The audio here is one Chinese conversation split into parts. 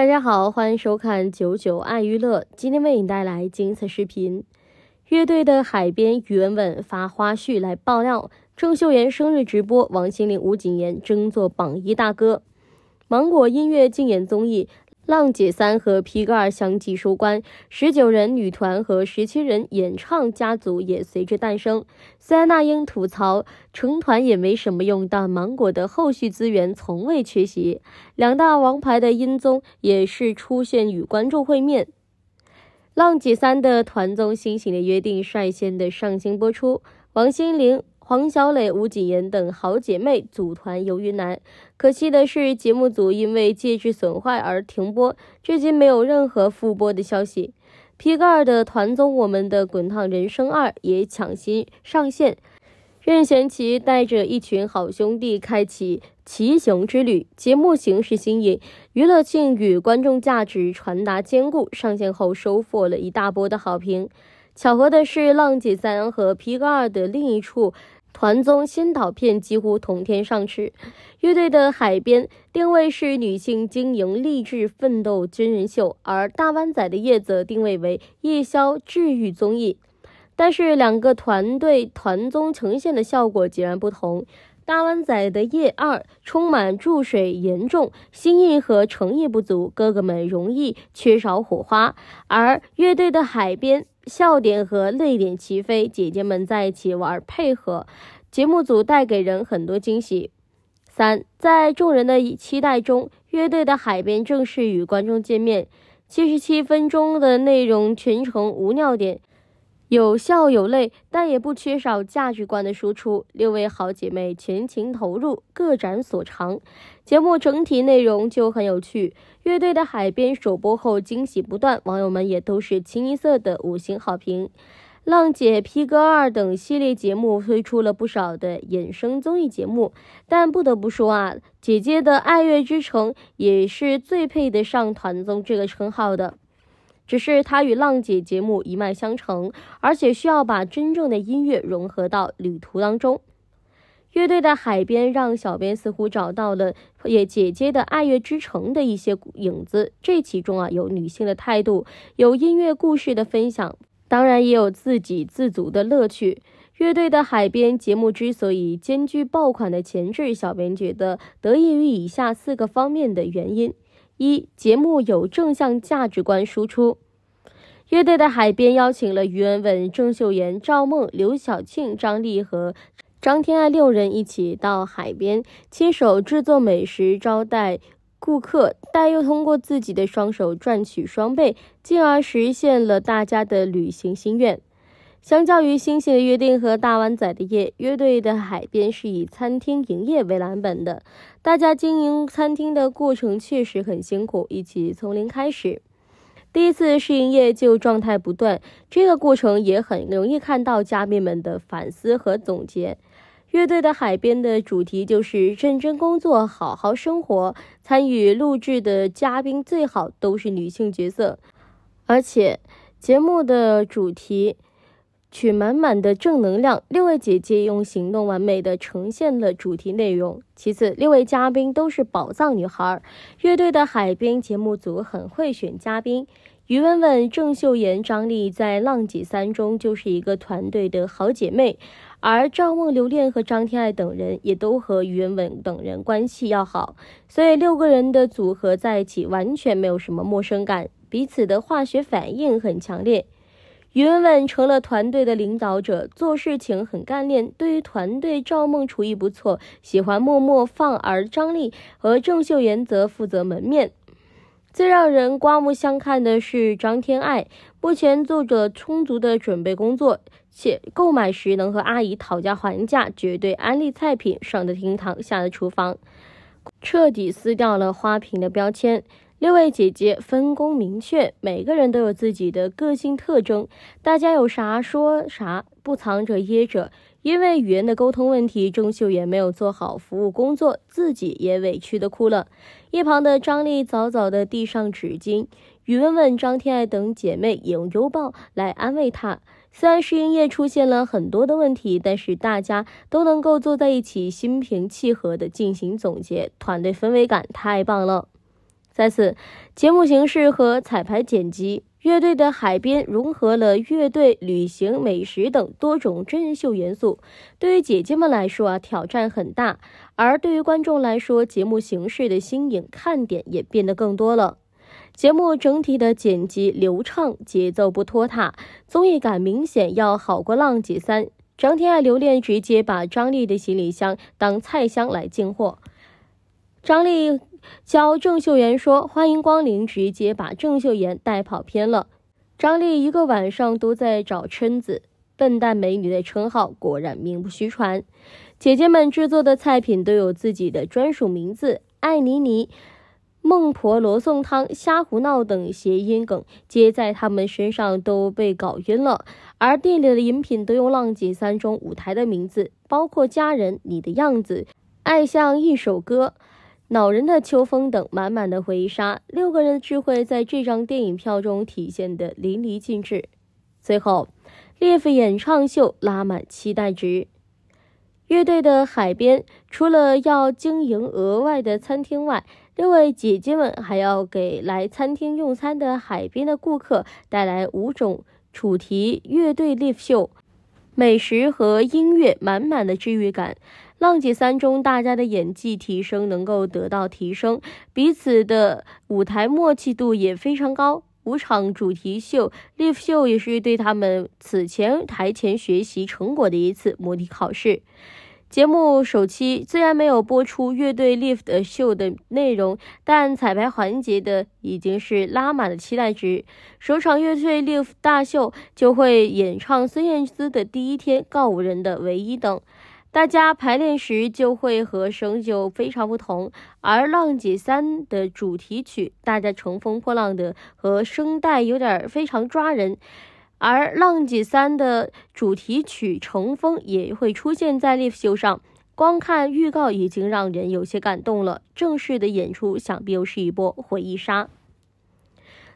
大家好，欢迎收看九九爱娱乐，今天为你带来精彩视频。乐队的海边宇文文发花絮来爆料，郑秀妍生日直播，王心凌、吴谨言争做榜一大哥。芒果音乐竞演综艺。浪姐三和皮格尔相继收官，十九人女团和十七人演唱家族也随之诞生。塞那英吐槽成团也没什么用，但芒果的后续资源从未缺席。两大王牌的音综也是出现与观众会面。浪姐三的团综《新型的约定》率先的上星播出。王心凌。黄小磊、吴谨言等好姐妹组团游云南，可惜的是，节目组因为介质损坏而停播，至今没有任何复播的消息。P 哥二的团综《我们的滚烫人生二》也抢先上线，任贤齐带着一群好兄弟开启骑行之旅，节目形式新颖，娱乐性与观众价值传达兼顾，上线后收获了一大波的好评。巧合的是，《浪姐三》和 P 哥二的另一处。团综先导片几乎同天上市，《乐队的海边定位是女性经营励志奋斗真人秀，而大湾仔的夜则定位为夜宵治愈综艺。但是两个团队团综呈现的效果截然不同。大湾仔的夜二充满注水严重，心意和诚意不足，哥哥们容易缺少火花，而乐队的海边。笑点和泪点齐飞，姐姐们在一起玩配合，节目组带给人很多惊喜。三，在众人的期待中，乐队的海边正式与观众见面。七十七分钟的内容全程无尿点。有笑有泪，但也不缺少价值观的输出。六位好姐妹全情投入，各展所长，节目整体内容就很有趣。乐队的海边首播后惊喜不断，网友们也都是清一色的五星好评。浪姐、披哥二等系列节目推出了不少的衍生综艺节目，但不得不说啊，姐姐的爱乐之城也是最配得上“团综”这个称号的。只是它与浪姐节目一脉相承，而且需要把真正的音乐融合到旅途当中。乐队的海边让小编似乎找到了也姐姐的《爱乐之城》的一些影子。这其中啊，有女性的态度，有音乐故事的分享，当然也有自给自足的乐趣。乐队的海边节目之所以兼具爆款的潜质，小编觉得得益于以下四个方面的原因。一节目有正向价值观输出。乐队的海边邀请了于文文、郑秀妍、赵梦、刘晓庆、张丽和张天爱六人一起到海边，亲手制作美食招待顾客，但又通过自己的双手赚取双倍，进而实现了大家的旅行心愿。相较于《星星的约定》和《大湾仔的夜》，乐队的《海边》是以餐厅营业为蓝本的。大家经营餐厅的过程确实很辛苦，一起从零开始，第一次试营业就状态不断。这个过程也很容易看到嘉宾们的反思和总结。乐队的《海边》的主题就是认真工作，好好生活。参与录制的嘉宾最好都是女性角色，而且节目的主题。取满满的正能量，六位姐姐用行动完美的呈现了主题内容。其次，六位嘉宾都是宝藏女孩乐队的海边节目组很会选嘉宾。于文文、郑秀妍、张丽在《浪姐三》中就是一个团队的好姐妹，而赵梦、刘恋和张天爱等人也都和于文文等人关系要好，所以六个人的组合在一起完全没有什么陌生感，彼此的化学反应很强烈。于文文成了团队的领导者，做事情很干练。对于团队，赵梦厨艺不错，喜欢默默放；而张丽和郑秀妍则负责门面。最让人刮目相看的是张天爱，目前做着充足的准备工作，且购买时能和阿姨讨价还价，绝对安利菜品，上得厅堂，下得厨房，彻底撕掉了花瓶的标签。六位姐姐分工明确，每个人都有自己的个性特征，大家有啥说啥，不藏着掖着。因为语言的沟通问题，钟秀妍没有做好服务工作，自己也委屈的哭了。一旁的张丽早早的递上纸巾，于文文、张天爱等姐妹也用拥抱来安慰她。虽然试营业出现了很多的问题，但是大家都能够坐在一起，心平气和的进行总结，团队氛围感太棒了。在此，节目形式和彩排剪辑，乐队的海边融合了乐队、旅行、美食等多种真人秀元素。对于姐姐们来说啊，挑战很大；而对于观众来说，节目形式的新颖，看点也变得更多了。节目整体的剪辑流畅，节奏不拖沓，综艺感明显要好过《浪姐三》。张天爱留恋直接把张丽的行李箱当菜箱来进货，张丽。教郑秀妍说欢迎光临，直接把郑秀妍带跑偏了。张丽一个晚上都在找蛏子，笨蛋美女的称号果然名不虚传。姐姐们制作的菜品都有自己的专属名字，艾妮妮、孟婆罗宋汤、瞎胡闹等谐音梗，接在她们身上都被搞晕了。而店里的饮品都用浪姐三种舞台的名字，包括家人、你的样子、爱像一首歌。恼人的秋风等满满的回忆杀，六个人的智慧在这张电影票中体现得淋漓尽致。最后，Live 演唱秀拉满期待值。乐队的海边除了要经营额外的餐厅外，六位姐姐们还要给来餐厅用餐的海边的顾客带来五种主题乐队 Live 秀，美食和音乐满满的治愈感。浪姐三中，大家的演技提升能够得到提升，彼此的舞台默契度也非常高。五场主题秀、live 秀也是对他们此前台前学习成果的一次模拟考试。节目首期虽然没有播出乐队 live 秀的内容，但彩排环节的已经是拉满的期待值。首场乐队 live 大秀就会演唱孙燕姿的第一天、告五人的唯一等。大家排练时就会和声就非常不同，而《浪姐三》的主题曲大家乘风破浪的和声带有点非常抓人，而《浪姐三》的主题曲乘风也会出现在 live 秀上。光看预告已经让人有些感动了，正式的演出想必又是一波回忆杀。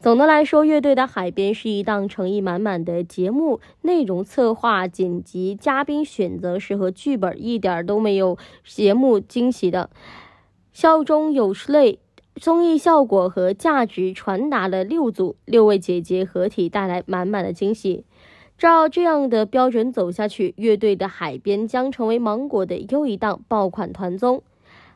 总的来说，《乐队的海边》是一档诚意满满的节目，内容策划、剪辑、嘉宾选择是和剧本一点都没有节目惊喜的，笑中有泪，综艺效果和价值传达了六组六位姐姐合体带来满满的惊喜。照这样的标准走下去，《乐队的海边》将成为芒果的又一档爆款团综。